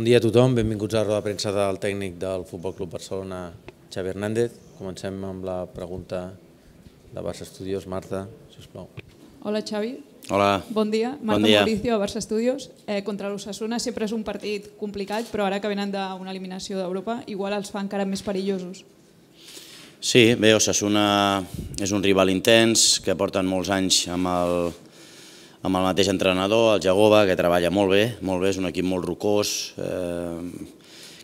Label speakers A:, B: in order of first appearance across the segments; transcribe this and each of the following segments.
A: Bon dia a tothom, benvinguts a la roda de premsa del tècnic del Futbol Club Barcelona, Xavi Hernández. Comencem amb la pregunta de Barça Estudios. Marta, si us plau. Hola, Xavi. Hola. Bon dia. Marta bon dia. Mauricio, a Barça Estudios. Eh, contra l'Ossassuna sempre és un partit complicat, però ara que venen d'una eliminació d'Europa, igual els fa encara més perillosos. Sí, bé, Ossassuna és un rival intens que porten molts anys amb el, amb el mateix entrenador, el Jagoba, que treballa molt bé, molt bé, és un equip molt rocós, eh,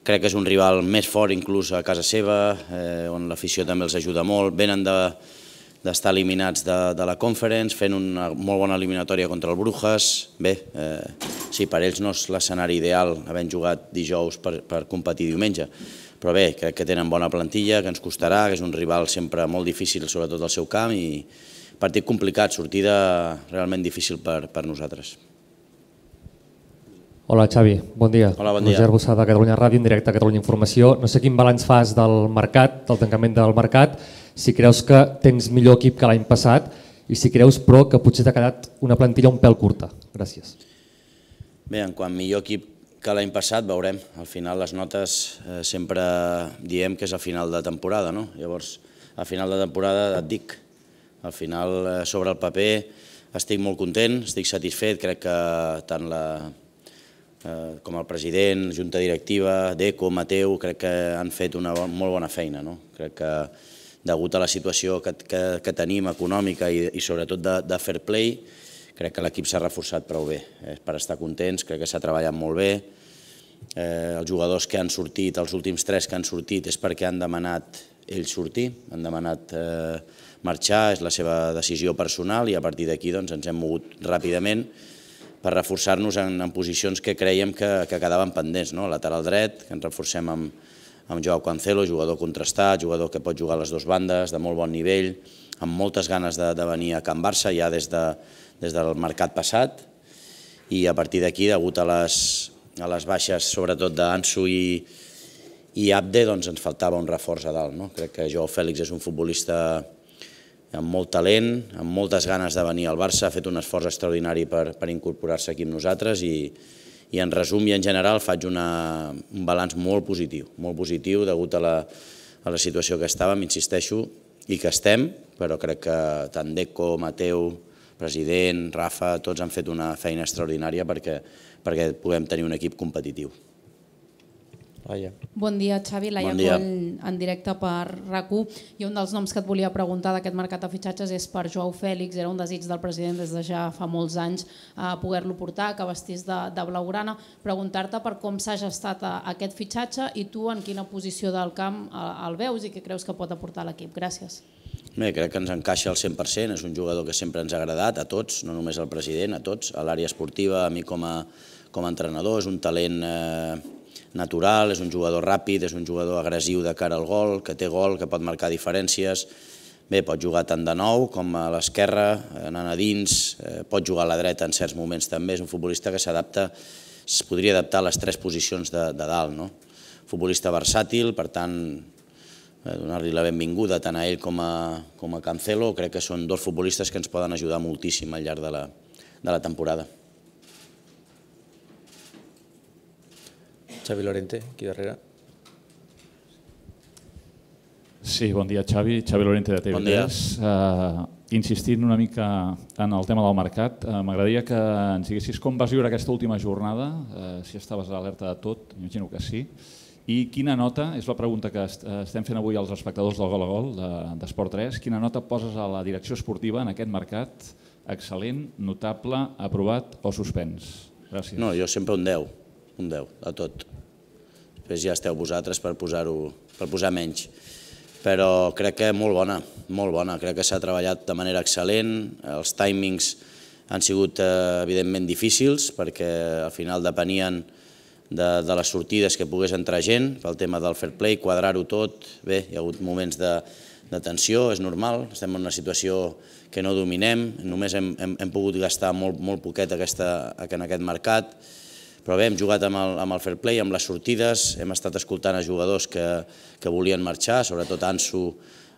A: crec que és un rival més fort inclús a casa seva, eh, on l'afició també els ajuda molt, venen d'estar de, eliminats de, de la Conference, fent una molt bona eliminatòria contra el Brujas, bé, eh, sí, per ells no és l'escenari ideal, havent jugat dijous per, per competir diumenge, però bé, crec que tenen bona plantilla, que ens costarà, que és un rival sempre molt difícil, sobretot al seu camp, i, partit complicat, sortida realment difícil per, per nosaltres. Hola Xavi, bon dia. Hola, bon dia. Roger de Catalunya Ràdio, en directe a Catalunya Informació. No sé quin balanç fas del mercat, del tancament del mercat, si creus que tens millor equip que l'any passat i si creus, però, que potser t'ha quedat una plantilla un pèl curta. Gràcies. Bé, en quant millor equip que l'any passat, veurem. Al final les notes eh, sempre diem que és a final de temporada, no? Llavors, a final de temporada et dic al final, eh, sobre el paper, estic molt content, estic satisfet, crec que tant la, eh, com el president, Junta Directiva, Deco, Mateu, crec que han fet una molt bona feina. No? Crec que degut a la situació que, que, que tenim econòmica i, i sobretot de, de fair play, crec que l'equip s'ha reforçat prou bé. per estar contents, crec que s'ha treballat molt bé, eh, els jugadors que han sortit, els últims tres que han sortit, és perquè han demanat ells sortir, han demanat eh, marxar, és la seva decisió personal i a partir d'aquí doncs, ens hem mogut ràpidament per reforçar-nos en, en posicions que creiem que, que quedaven pendents, no? lateral dret, que ens reforcem amb, amb Joao Cancelo, jugador contrastat, jugador que pot jugar a les dues bandes, de molt bon nivell, amb moltes ganes de, de venir a Can Barça ja des, de, des del mercat passat, i a partir d'aquí, degut a les, a les baixes, sobretot d'Ansu i, i Abde, doncs ens faltava un reforç a dalt. No? Crec que Joao Fèlix és un futbolista amb molt talent, amb moltes ganes de venir al Barça, ha fet un esforç extraordinari per, per incorporar-se aquí amb nosaltres i, i en resum i en general faig una, un balanç molt positiu, molt positiu degut a la, a la situació que estàvem, insisteixo, i que estem, però crec que tant Deco, Mateu, president, Rafa, tots han fet una feina extraordinària perquè, perquè puguem tenir un equip competitiu. Laia. Bon dia, Xavi. Laia bon dia. Coll, en directe per rac I un dels noms que et volia preguntar d'aquest mercat de fitxatges és per Joao Fèlix. Era un desig del president des de ja fa molts anys eh, poder-lo portar, que vestís de, de blaugrana. Preguntar-te per com s'ha gestat eh, aquest fitxatge i tu en quina posició del camp eh, el veus i què creus que pot aportar l'equip. Gràcies. Bé, crec que ens encaixa al 100%, és un jugador que sempre ens ha agradat, a tots, no només al president, a tots, a l'àrea esportiva, a mi com a, com a entrenador, és un talent eh, natural, és un jugador ràpid, és un jugador agressiu de cara al gol, que té gol, que pot marcar diferències. Bé, pot jugar tant de nou com a l'esquerra, anant a dins, eh, pot jugar a la dreta en certs moments també. És un futbolista que s'adapta, es podria adaptar a les tres posicions de, de dalt. No? Futbolista versàtil, per tant, eh, donar-li la benvinguda tant a ell com a, com a Cancelo. Crec que són dos futbolistes que ens poden ajudar moltíssim al llarg de la, de la temporada. Xavi Lorente, aquí darrere. Sí, bon dia Xavi, Xavi Lorente de TV3. Bon dia. Uh, insistint una mica en el tema del mercat, eh, m'agradaria que ens diguessis com vas viure aquesta última jornada, eh, si estaves alerta de tot, imagino que sí, i quina nota, és la pregunta que est estem fent avui als espectadors del Gol a Gol d'Esport de, 3, quina nota poses a la direcció esportiva en aquest mercat? Excel·lent, notable, aprovat o suspens? Gràcies. No, jo sempre un 10, un 10 a tot després ja esteu vosaltres per posar-ho per posar menys. Però crec que molt bona, molt bona. Crec que s'ha treballat de manera excel·lent, els timings han sigut eh, evidentment difícils perquè al final depenien de, de les sortides que pogués entrar gent pel tema del fair play, quadrar-ho tot. Bé, hi ha hagut moments de, de tensió, és normal, estem en una situació que no dominem, només hem, hem, hem pogut gastar molt, molt poquet aquesta, en aquest mercat, però bé, hem jugat amb el, amb el fair play, amb les sortides, hem estat escoltant a jugadors que, que volien marxar, sobretot Ansu,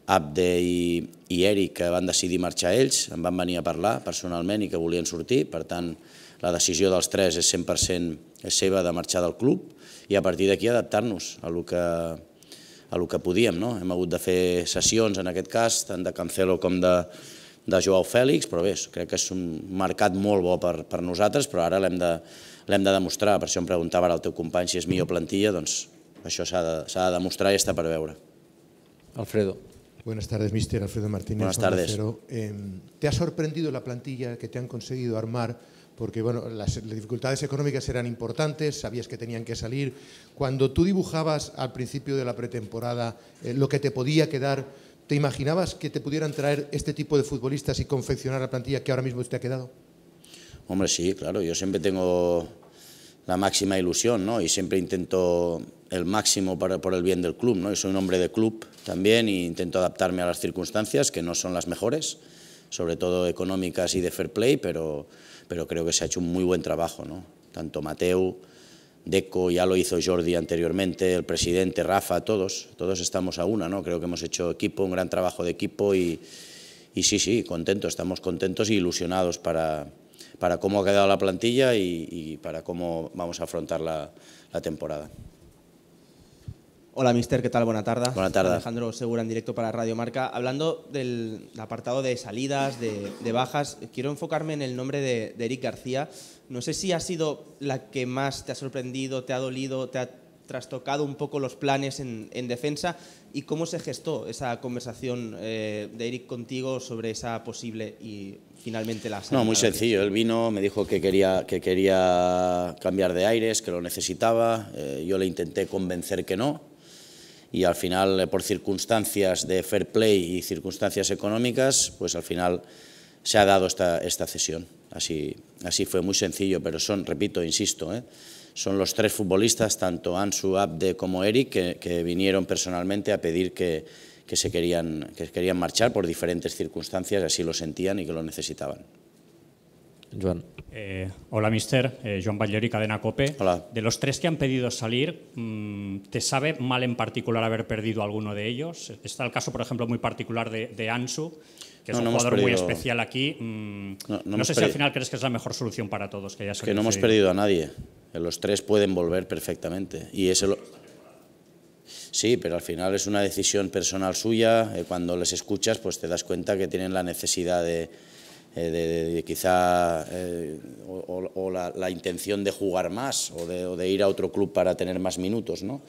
A: Abde i, i Eric, que van decidir marxar ells, em van venir a parlar personalment i que volien sortir, per tant, la decisió dels tres és 100% seva de marxar del club i a partir d'aquí adaptar-nos a lo que a lo que podíem. No? Hem hagut de fer sessions, en aquest cas, tant de Cancelo com de, de Joao Fèlix, però bé, crec que és un mercat molt bo per, per nosaltres, però ara l'hem de, Le de demostrar. A mostrar, em preguntava al teu si es mío plantilla, doncs se ha de, de demostrar i està per Alfredo. Buenas tardes, mister Alfredo Martínez. Buenas tardes. Em, ¿Te ha sorprendido la plantilla que te han conseguido armar? Porque bueno, las, dificultades económicas eran importantes, sabías que tenían que salir. Cuando tú dibujabas al principio de la pretemporada eh, lo que te podía quedar, ¿te imaginabas que te pudieran traer este tipo de futbolistas y confeccionar la plantilla que ahora mismo te ha quedado? Hombre, sí, claro, yo siempre tengo la máxima ilusión, ¿no? Y siempre intento el máximo para, por el bien del club, ¿no? soy un hombre de club también e intento adaptarme a las circunstancias, que no son las mejores, sobre todo económicas y de fair play, pero, pero creo que se ha hecho un muy buen trabajo, ¿no? Tanto Mateu, Deco, ya lo hizo Jordi anteriormente, el presidente, Rafa, todos, todos estamos a una, ¿no? Creo que hemos hecho equipo, un gran trabajo de equipo y, sí, sí, contentos, estamos contentos y e ilusionados para para cómo ha quedado la plantilla y, para cómo vamos a afrontar la, temporada. Hola, mister, ¿qué tal? Buenas tardes. Buenas tardes. Alejandro Segura en directo para Radio Marca. Hablando del apartado de salidas, de, bajas, quiero enfocarme en el nombre de, de, Eric García. No sé si ha sido la que más te ha sorprendido, te ha dolido, te ha trastocado un poco los planes en, defensa y cómo se gestó esa conversación eh, de Eric contigo sobre esa posible y finalmente la No, muy sencillo. Él vino, me dijo que quería, que quería cambiar de aires, que lo necesitaba. Eh, yo le intenté convencer que no. Y al final, eh, por circunstancias de fair play y circunstancias económicas, pues al final se ha dado esta, esta cesión. Así, así fue, muy sencillo, pero son, repito, insisto, ¿eh? son los tres futbolistas, tanto Ansu, Abde como Eric, que, vinieron personalmente a pedir que, se querían, que querían marchar por diferentes circunstancias, así lo sentían y que lo necesitaban. Joan. Eh, hola, mister. Eh, Joan Valleri, Cadena Cope. Hola. De los tres que han pedido salir, mm, ¿te sabe mal en particular haber perdido alguno de ellos? Está el caso, por ejemplo, muy particular de, Ansu, que es un jugador muy especial aquí. Mm, no, sé si al final crees que es la mejor solución para todos. Que, ya se que no hemos perdido a nadie. Los tres pueden volver perfectamente. Y eso Sí, pero al final es una decisión personal suya. Eh, cuando les escuchas, pues te das cuenta que tienen la necesidad de, eh, quizá eh, o, la, intención de jugar más o, o de, ir a otro club para tener más minutos, ¿no?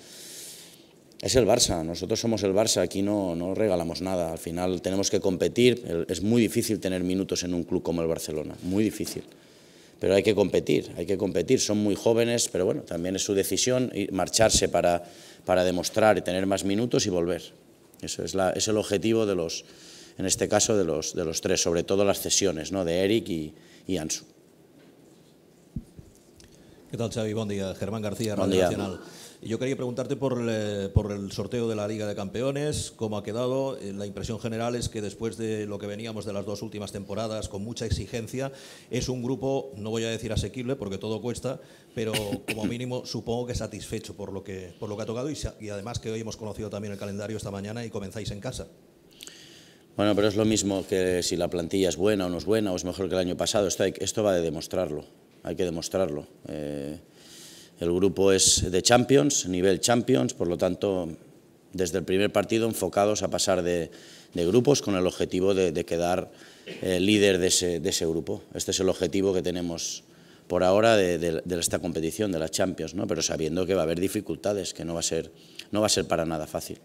A: Es el Barça, nosotros somos el Barça, aquí no, no regalamos nada, al final tenemos que competir, es muy difícil tener minutos en un club como el Barcelona, muy difícil pero hay que competir, hay que competir, son muy jóvenes, pero bueno, también es su decisión marcharse para, para demostrar y tener más minutos y volver. Eso es, la, es el objetivo de los, en este caso, de los, de los tres, sobre todo las cesiones, ¿no? de Eric y, Ansu. ¿Qué tal, Xavi? Buen día. Germán García, Radio Nacional. Yo quería preguntarte eh, por el, sorteo de la Liga de Campeones, cómo ha quedado. Eh, la impresión general es que después de lo que veníamos de las dos últimas temporadas, con mucha exigencia, es un grupo, no voy a decir asequible porque todo cuesta, pero como mínimo supongo que satisfecho por lo que, por lo que ha tocado y, además que hoy hemos conocido también el calendario esta mañana y comenzáis en casa. Bueno, pero es lo mismo que si la plantilla es buena o no es buena o es mejor que el año pasado. Esto, va de demostrarlo, hay que demostrarlo. Eh, el grupo es de Champions, nivel Champions, por lo tanto, desde el primer partido enfocados a pasar de, grupos con el objetivo de, quedar eh, líder de ese, grupo. Este es el objetivo que tenemos por ahora de, esta competición, de las Champions, ¿no? pero sabiendo que va a haber dificultades, que no a ser, no va a ser para nada fácil.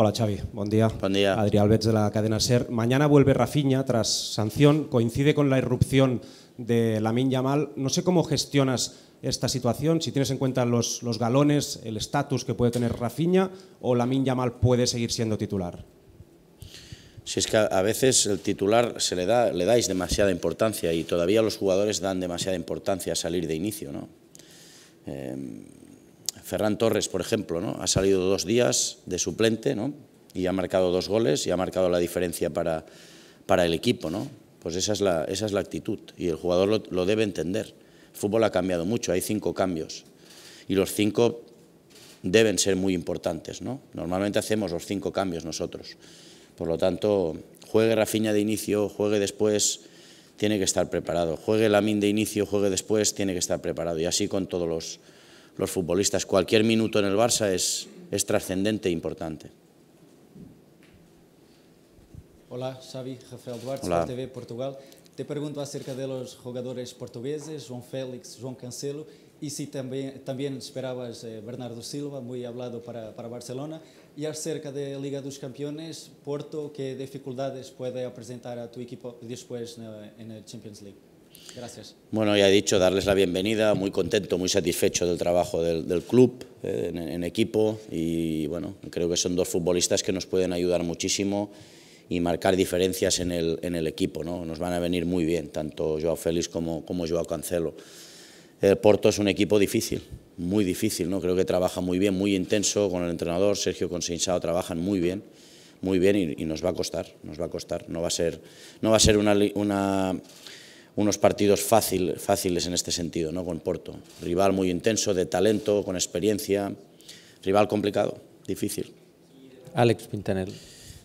A: Hola Xavi, buen día. Buen día. Adrián Alves de la cadena SER. Mañana vuelve Rafiña tras sanción, coincide con la irrupción de Lamin Yamal. No sé cómo gestionas esta situación, si tienes en cuenta los, galones, el estatus que puede tener Rafiña o Lamin Yamal puede seguir siendo titular. Si es que a veces el titular se le da, le dais demasiada importancia y todavía los jugadores dan demasiada importancia a salir de inicio, ¿no? Em, Ferran Torres, por ejemplo, ¿no? ha salido dos días de suplente y ha marcado dos goles y ha marcado la diferencia para, para el equipo. ¿no? Pues esa es, la, esa es la actitud y el jugador lo, debe entender. El fútbol ha cambiado mucho, hay cinco cambios y los cinco deben ser muy importantes. ¿no? Normalmente hacemos los cinco cambios nosotros. Por lo tanto, juegue Rafinha de inicio, juegue después, tiene que estar preparado. Juegue Lamin de inicio, juegue después, tiene que estar preparado. Y así con todos los, los futbolistas. Cualquier minuto en el Barça es, es trascendente e importante. Hola, Xavi, Rafael Duarte, TV Portugal. Te pregunto acerca de los jugadores portugueses, João Félix, João Cancelo, y si también, también esperabas eh, Bernardo Silva, muy hablado para, para, Barcelona, y acerca de Liga dos Campeones, Porto, ¿qué dificultades puede presentar a tu equipo después eh, en, en Champions League? Gracias. Bueno, ya he dicho, darles la bienvenida, muy contento, muy satisfecho del trabajo del, club eh, en, equipo y bueno, creo que son dos futbolistas que nos pueden ayudar muchísimo y marcar diferencias en el, equipo, ¿no? Nos van a venir muy bien, tanto Joao Félix como, como Joao Cancelo. El Porto es un equipo difícil, muy difícil, ¿no? Creo que trabaja muy bien, muy intenso con el entrenador, Sergio Consensado trabajan muy bien, muy bien y, nos va a costar, nos va a costar. No va a ser, no va a ser una unos partidos fácil, fáciles en este sentido, ¿no? con Porto. Rival muy intenso, de talento, con experiencia. Rival complicado, difícil. Alex Pintanel.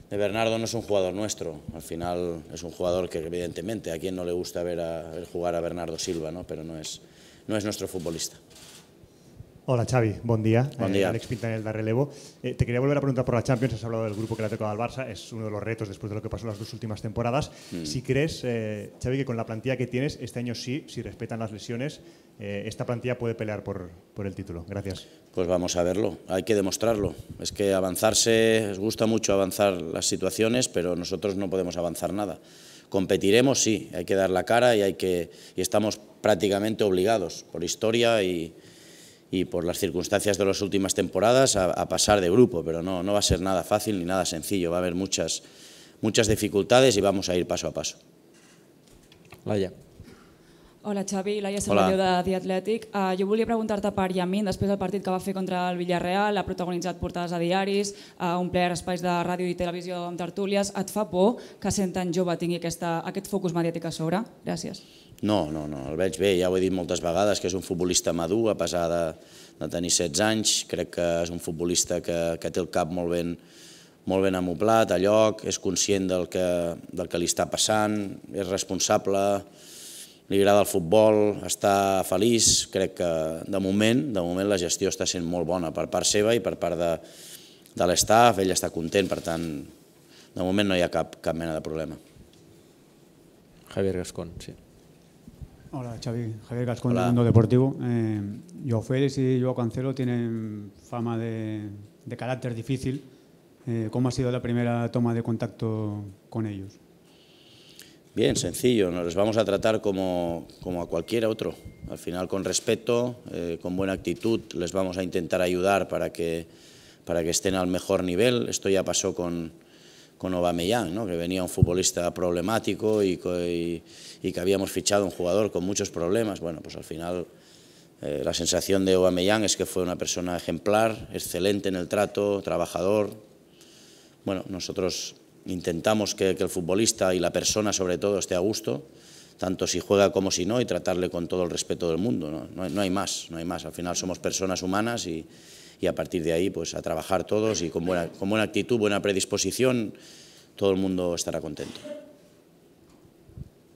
A: De Bernardo no es un jugador nuestro, al final es un jugador que evidentemente a quien no le gusta ver, jugar a Bernardo Silva, ¿no? pero no es, no es nuestro futbolista. Hola Xavi, buen día. Buen eh, Alex Pintanel de Relevo. Eh, te quería volver a preguntar por la Champions. Has hablado del grupo que le ha tocado al Barça. Es uno de los retos después de lo que pasó en las dos últimas temporadas. Mm. Si crees, eh, Xavi, que con la plantilla que tienes, este año sí, si respetan las lesiones, eh, esta plantilla puede pelear por, el título. Gracias. Pues vamos a verlo. Hay que demostrarlo. Es que avanzarse, les gusta mucho avanzar las situaciones, pero nosotros no podemos avanzar nada. Competiremos, sí. Hay que dar la cara y, hay que, y estamos prácticamente obligados por historia y y por las circunstancias de las últimas temporadas a, a pasar de grupo, pero no, no va a ser nada fácil ni nada sencillo, va a haber muchas, muchas dificultades y vamos a ir paso a paso. Laia. Hola Xavi, Laia Salvador de The Athletic. Uh, jo volia preguntar-te per Yamin, després del partit que va fer contra el Villarreal, ha protagonitzat portades a diaris, ha uh, omplert espais de ràdio i televisió amb tertúlies. Et fa por que sent tan jove tingui aquesta, aquest focus mediàtic a sobre? Gràcies. No, no, no, el veig bé, ja ho he dit moltes vegades, que és un futbolista madur, a pesar de, de tenir 16 anys, crec que és un futbolista que, que té el cap molt ben, molt ben amoplat, a lloc, és conscient del que, del que li està passant, és responsable, li agrada el futbol, està feliç, crec que de moment, de moment la gestió està sent molt bona per part seva i per part de, de l'estaf, ell està content, per tant, de moment no hi ha cap, cap mena de problema. Javier Gascón, sí. Hola, Xavi. Javier Gascón, del Mundo Deportivo. Eh, Joao Félix y yo Cancelo tienen fama de, de carácter difícil. Eh, ¿Cómo ha sido la primera toma de contacto con ellos? Bien, sencillo. Nos los vamos a tratar como, como a cualquier otro. Al final, con respeto, eh, con buena actitud, les vamos a intentar ayudar para que, para que estén al mejor nivel. Esto ya pasó con con Aubameyang, que venía un futbolista problemático y, y, que habíamos fichado un jugador con muchos problemas. Bueno, pues al final eh, la sensación de Aubameyang es que fue una persona ejemplar, excelente en el trato, trabajador. Bueno, nosotros intentamos que, el futbolista y la persona sobre todo esté a gusto, tanto si juega como si no, y tratarle con todo el respeto del mundo. no, no hay más, no hay más. Al final somos personas humanas y y a partir de ahí pues a trabajar todos y con buena, actitud, buena predisposición, todo el mundo estará contento.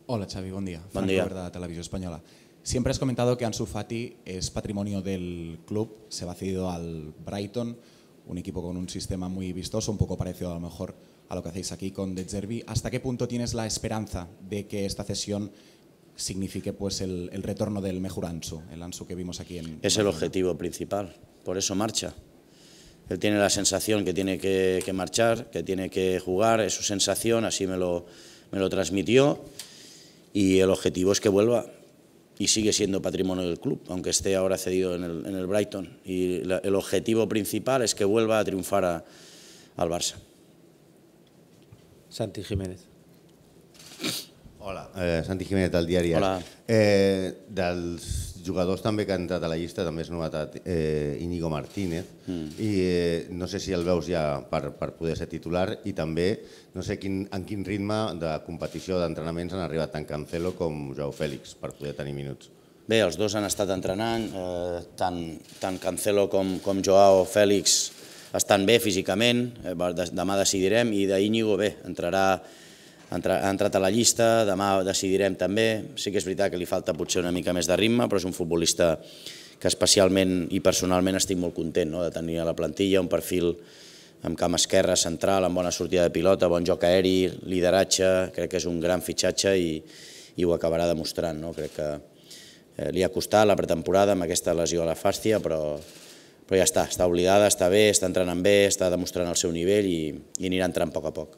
A: Hola Xavi, buen día. Buen día. Verdad, Televisión Española. Siempre has comentado que Ansu Fati es patrimonio del club, se va cedido al Brighton, un equipo con un sistema muy vistoso, un poco parecido a lo mejor a lo que hacéis aquí con De Zerbi. ¿Hasta qué punto tienes la esperanza de que esta cesión signifique pues el, el retorno del mejor Ansu, el Ansu que vimos aquí en... Es el objetivo principal, por eso marcha. Él tiene la sensación que tiene que, marchar, que tiene que jugar, es su sensación, así me lo, me lo transmitió y el objetivo es que vuelva y sigue siendo patrimonio del club, aunque esté ahora cedido en el, Brighton. Y el objetivo principal es que vuelva a triunfar al Barça. Santi Jiménez. Hola, eh, Santi Jiménez del Diario. Hola. Eh, jugadors també que ha entrat a la llista, també és novetat, eh, Íñigo Martínez, mm. i eh, no sé si el veus ja per, per poder ser titular, i també no sé quin, en quin ritme de competició d'entrenaments han arribat tant Cancelo com Joao Fèlix per poder tenir minuts. Bé, els dos han estat entrenant, eh, tant, tant Cancelo com, com Joao Fèlix estan bé físicament, eh, demà decidirem, i d'Iñigo bé, entrarà ha entrat a la llista, demà decidirem també, sí que és veritat que li falta potser una mica més de ritme, però és un futbolista que especialment i personalment estic molt content no? de tenir a la plantilla un perfil amb camp esquerre, central, amb bona sortida de pilota, bon joc aeri, lideratge, crec que és un gran fitxatge i, i ho acabarà demostrant. No? Crec que eh, li ha costat la pretemporada amb aquesta lesió a la fàstia, però, però ja està, està oblidada, està bé, està entrenant bé, està demostrant el seu nivell i, i anirà entrant a poc a poc.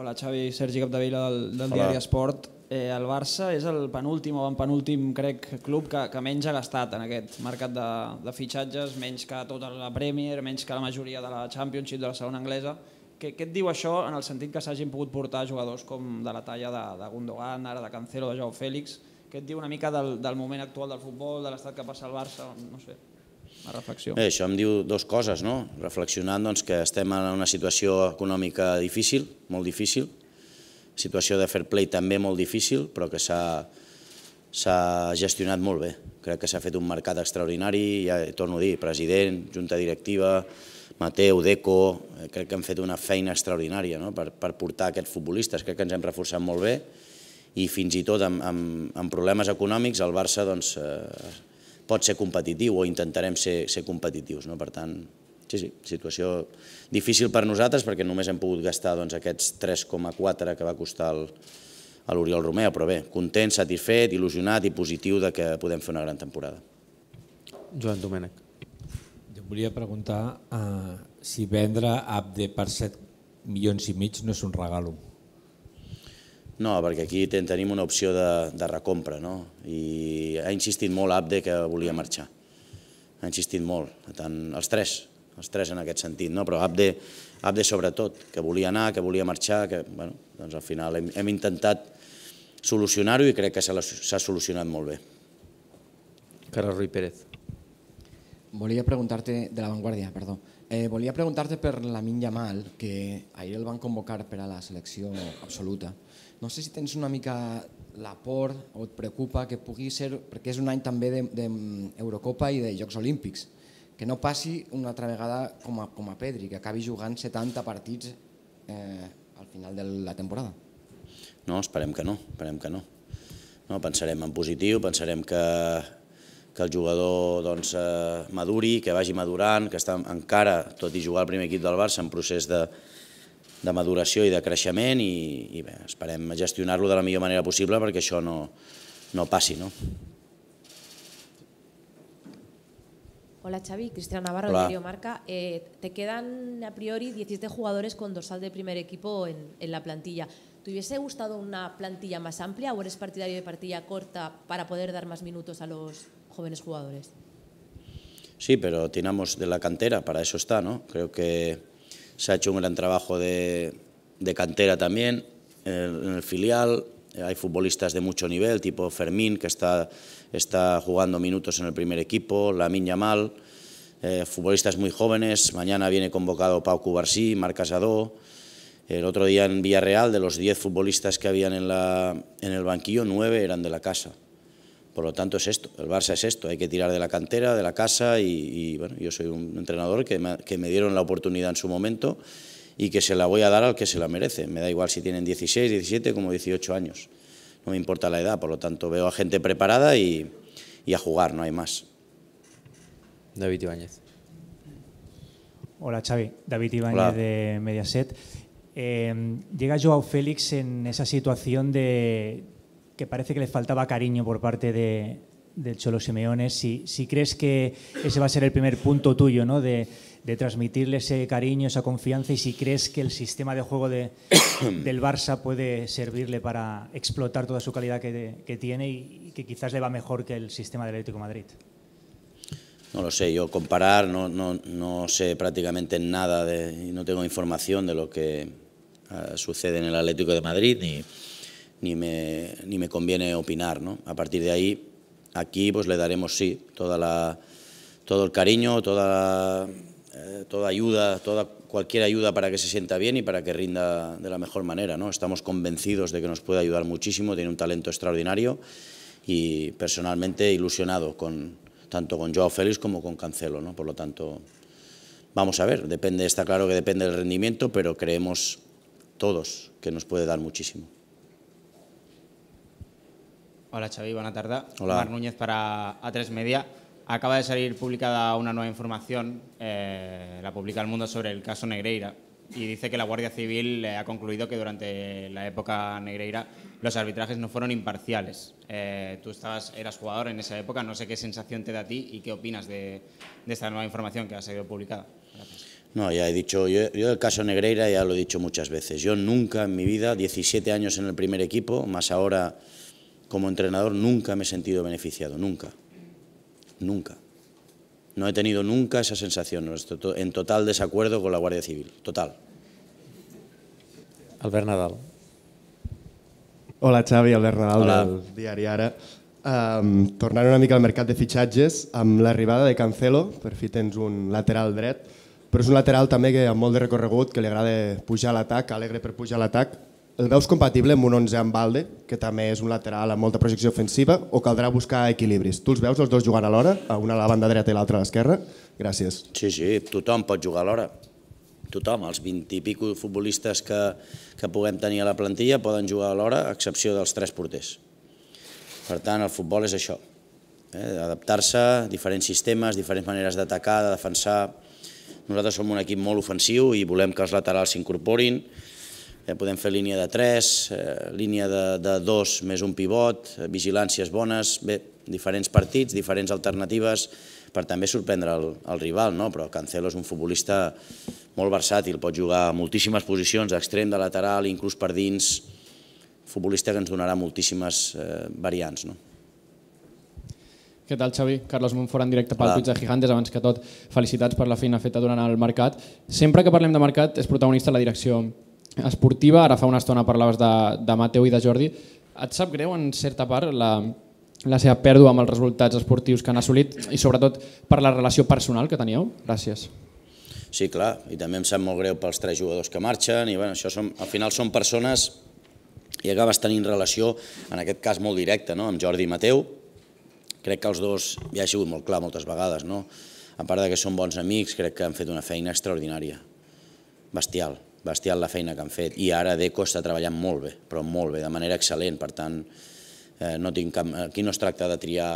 A: Hola Xavi, Sergi Capdevila del, del diari Esport. Eh, el Barça és el penúltim o penúltim, crec, club que, que menys ha gastat en aquest mercat de, de fitxatges, menys que tota la Premier, menys que la majoria de la Championship, de la segona anglesa. Què, què et diu això en el sentit que s'hagin pogut portar jugadors com de la talla de, de Gundogan, ara de Cancelo, de Joao Fèlix? Què et diu una mica del, del moment actual del futbol, de l'estat que passa el Barça? No sé a reflexió. Bé, això em diu dues coses, no? Reflexionant doncs, que estem en una situació econòmica difícil, molt difícil, situació de fair play també molt difícil, però que s'ha gestionat molt bé. Crec que s'ha fet un mercat extraordinari, ja torno a dir, president, junta directiva, Mateu, Deco, eh, crec que han fet una feina extraordinària no? per, per portar aquests futbolistes, crec que ens hem reforçat molt bé i fins i tot amb, amb, amb problemes econòmics el Barça doncs, eh, pot ser competitiu o intentarem ser, ser competitius. No? Per tant, sí, sí, situació difícil per nosaltres perquè només hem pogut gastar doncs, aquests 3,4 que va costar el, a l'Oriol Romeu, però bé, content, satisfet, il·lusionat i positiu de que podem fer una gran temporada. Joan Domènech. Jo volia preguntar eh, si vendre Abde per 7 milions i mig no és un regalo. No, perquè aquí ten, tenim una opció de, de recompra, no? I ha insistit molt Abde que volia marxar. Ha insistit molt, tant els tres, els tres en aquest sentit, no? Però Abde, Abde sobretot, que volia anar, que volia marxar, que, bueno, doncs al final hem, hem intentat solucionar-ho i crec que s'ha solucionat molt bé. Carles Rui Pérez. Volia preguntar-te de la Vanguardia, perdó. Eh, volia preguntar-te per la Minya Mal, que ahir el van convocar per a la selecció absoluta. No sé si tens una mica la por o et preocupa que pugui ser, perquè és un any també d'Eurocopa de, de mm, i de Jocs Olímpics, que no passi una altra vegada com a, com a Pedri, que acabi jugant 70 partits eh, al final de la temporada. No, esperem que no, esperem que no. no pensarem en positiu, pensarem que que el jugador doncs, eh, maduri, que vagi madurant, que està encara, tot i jugar al primer equip del Barça, en procés de, de maduració i de creixement i, i bé, esperem gestionar-lo de la millor manera possible perquè això no, no passi. No? Hola Xavi, Cristian Navarro Hola. de Diario Marca. Eh, te quedan a priori 17 jugadores con dorsal de primer equipo en, en la plantilla. ¿Te hubiese gustado una plantilla más amplia o eres partidario de partilla corta para poder dar más minutos a los jóvenes jugadores. Sí, pero tiramos de la cantera, para eso está, ¿no? Creo que se ha hecho un gran trabajo de, cantera también en el, filial. Hay futbolistas de mucho nivel, tipo Fermín, que está, está jugando minutos en el primer equipo, la Yamal, eh, futbolistas muy jóvenes. Mañana viene convocado Pau Cubarsí, Marc Casado. El otro día en Villarreal, de los 10 futbolistas que habían en, la, en el banquillo, 9 eran de la casa. Por lo tanto, es esto, el Barça es esto, hay que tirar de la cantera, de la casa y, bueno, yo soy un entrenador que me, dieron la oportunidad en su momento y que se la voy a dar al que se la merece. Me da igual si tienen 16, 17 como 18 años, no me importa la edad, por lo tanto veo a gente preparada y, a jugar, no hay más. David Ibáñez. Hola Xavi, David Ibáñez de Mediaset. Eh, llega Joao Félix en esa situación de que parece que le faltaba cariño por parte de, del Cholo Simeone, si, si, crees que ese va a ser el primer punto tuyo, ¿no? de, transmitirle ese cariño, esa confianza, y si crees que el sistema de juego del Barça puede servirle para explotar toda su calidad que, tiene y, que quizás le va mejor que el sistema del Atlético de Madrid. No lo sé, yo comparar no, no, sé prácticamente nada y no tengo información de lo que ah, sucede en el Atlético de Madrid ni ni me, ni me conviene opinar. ¿no? A partir de ahí, aquí pues le daremos sí, toda la, todo el cariño, toda, eh, toda ayuda, toda cualquier ayuda para que se sienta bien y para que rinda de la mejor manera. ¿no? Estamos convencidos de que nos puede ayudar muchísimo, tiene un talento extraordinario y personalmente ilusionado con, tanto con Joao Félix como con Cancelo. ¿no? Por lo tanto, vamos a ver, depende, está claro que depende del rendimiento, pero creemos todos que nos puede dar muchísimo. Hola Xavi, buena tarde. Hola. Mar Núñez para A3 Media. Acaba de salir publicada una nueva información, eh, la publica El Mundo, sobre el caso Negreira y dice que la Guardia Civil eh, ha concluido que durante la época Negreira los arbitrajes no fueron imparciales. Eh, tú estabas, eras jugador en esa época, no sé qué sensación te da a ti y qué opinas de, esta nueva información que ha salido publicada. No, ya he dicho, yo, yo, el caso Negreira ya lo he dicho muchas veces. Yo nunca en mi vida, 17 años en el primer equipo, más ahora como entrenador nunca me he sentido beneficiado, nunca, nunca. No he tenido nunca esa sensación, en total desacuerdo con la Guardia Civil, total. Albert Nadal. Hola Xavi, Albert Nadal Hola. del diari Ara. Um, tornant una mica al mercat de fitxatges, amb l'arribada de Cancelo, per fi tens un lateral dret, però és un lateral també que amb molt de recorregut, que li agrada pujar a l'atac, alegre per pujar a l'atac, el veus compatible amb un 11 amb balde, que també és un lateral amb molta projecció ofensiva, o caldrà buscar equilibris? Tu els veus els dos jugant alhora, una a la banda dreta i l'altra a l'esquerra? Gràcies. Sí, sí, tothom pot jugar alhora. Tothom, els 20 i pico futbolistes que, que puguem tenir a la plantilla poden jugar alhora, a excepció dels tres porters. Per tant, el futbol és això. Eh? Adaptar-se, diferents sistemes, diferents maneres d'atacar, de defensar. Nosaltres som un equip molt ofensiu i volem que els laterals s'incorporin, Eh, podem fer línia de 3, eh, línia de, de 2 més un pivot, eh, vigilàncies bones, bé, diferents partits, diferents alternatives, per també sorprendre el, rival, no? però Cancelo és un futbolista molt versàtil, pot jugar a moltíssimes posicions, d'extrem, de lateral, inclús per dins, futbolista que ens donarà moltíssimes eh, variants. No? Què tal, Xavi? Carlos Montfort en directe pel Puig de Gigantes. Abans que tot, felicitats per la feina feta durant el mercat. Sempre que parlem de mercat és protagonista la direcció esportiva, ara fa una estona parlaves de, de Mateu i de Jordi, et sap greu en certa part la, la seva pèrdua amb els resultats esportius que han assolit i sobretot per la relació personal que teníeu? Gràcies. Sí, clar, i també em sap molt greu pels tres jugadors que marxen i bueno, això som, al final són persones i acabes tenint relació, en aquest cas molt directa, no? amb Jordi i Mateu. Crec que els dos ja ha sigut molt clar moltes vegades, no? a part de que són bons amics, crec que han fet una feina extraordinària, bestial bestial la feina que han fet i ara Deco està treballant molt bé, però molt bé, de manera excel·lent, per tant, eh, no tinc aquí no es tracta de triar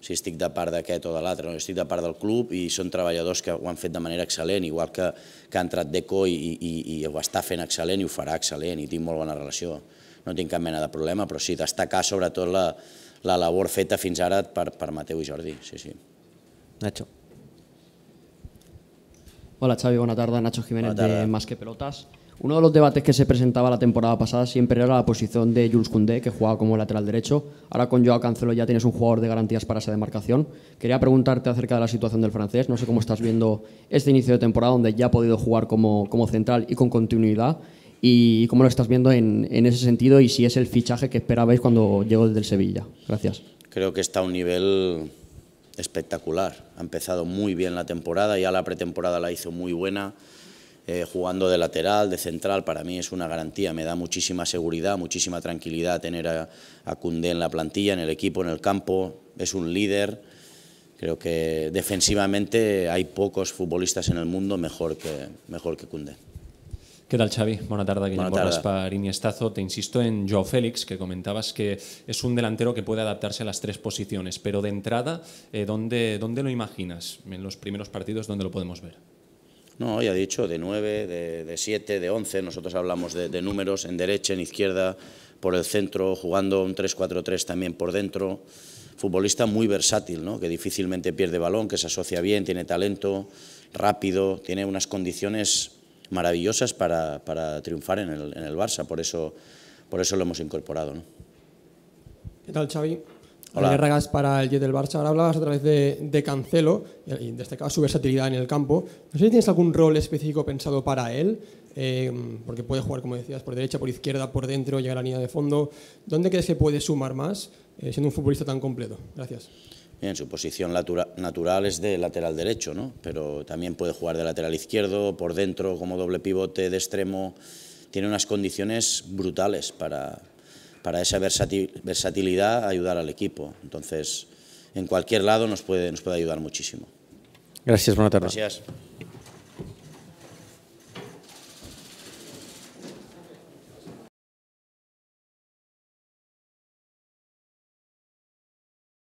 A: si estic de part d'aquest o de l'altre, no, estic de part del club i són treballadors que ho han fet de manera excel·lent, igual que, que ha entrat Deco i, i, i ho està fent excel·lent i ho farà excel·lent i tinc molt bona relació, no tinc cap mena de problema, però sí destacar sobretot la, la labor feta fins ara per, per Mateu i Jordi, sí, sí. Nacho. Hola Xavi, buenas tardes. Nacho Jiménez de Más que Pelotas. Uno de los debates que se presentaba la temporada pasada siempre era la posición de Jules Koundé, que jugaba como lateral derecho. Ahora con Joao Cancelo ya tienes un jugador de garantías para esa demarcación. Quería preguntarte acerca de la situación del francés. No sé cómo estás viendo este inicio de temporada, donde ya ha podido jugar como, como central y con continuidad. Y cómo lo estás viendo en, en ese sentido y si es el fichaje que esperabais cuando llegó desde el Sevilla. Gracias. Creo que está a un nivel espectacular. Ha empezado muy bien la temporada, ya la pretemporada la hizo muy buena, eh, jugando de lateral, de central, para mí es una garantía, me da muchísima seguridad, muchísima tranquilidad tener a, cundé en la plantilla, en el equipo, en el campo, es un líder. Creo que defensivamente hay pocos futbolistas en el mundo mejor que, mejor que ¿Qué tal, Xavi? Buenas tardes. Guillermo Te insisto en Joao Félix, que comentabas que es un delantero que puede adaptarse a las tres posiciones, pero de entrada, eh, ¿dónde, lo imaginas? En los primeros partidos, ¿dónde lo podemos ver? No, ya he dicho, de 9, de 7, de 11, nosotros hablamos de, números, en derecha, en izquierda, por el centro, jugando un 3-4-3 también por dentro. Futbolista muy versátil, ¿no? que difícilmente pierde balón, que se asocia bien, tiene talento, rápido, tiene unas condiciones maravillosas para, para triunfar en el, en el, Barça, por eso, por eso lo hemos incorporado. ¿no? ¿Qué tal, Xavi? Hola. Regas para el Jet del Barça. Ahora hablabas otra vez de, de Cancelo y destacabas su versatilidad en el campo. No sé si tienes algún rol específico pensado para él, eh, porque puede jugar, como decías, por derecha, por izquierda, por dentro, llegar a la línea de fondo. ¿Dónde crees que puede sumar más eh, siendo un futbolista tan completo? Gracias. En su posición natural es de lateral derecho, ¿no? pero también puede jugar de lateral izquierdo, por dentro, como doble pivote, de extremo. Tiene unas condiciones brutales para, para esa versatilidad ayudar al equipo. Entonces, en cualquier lado nos puede, ayudar muchísimo. Gracias, Buenas tardes. Gracias.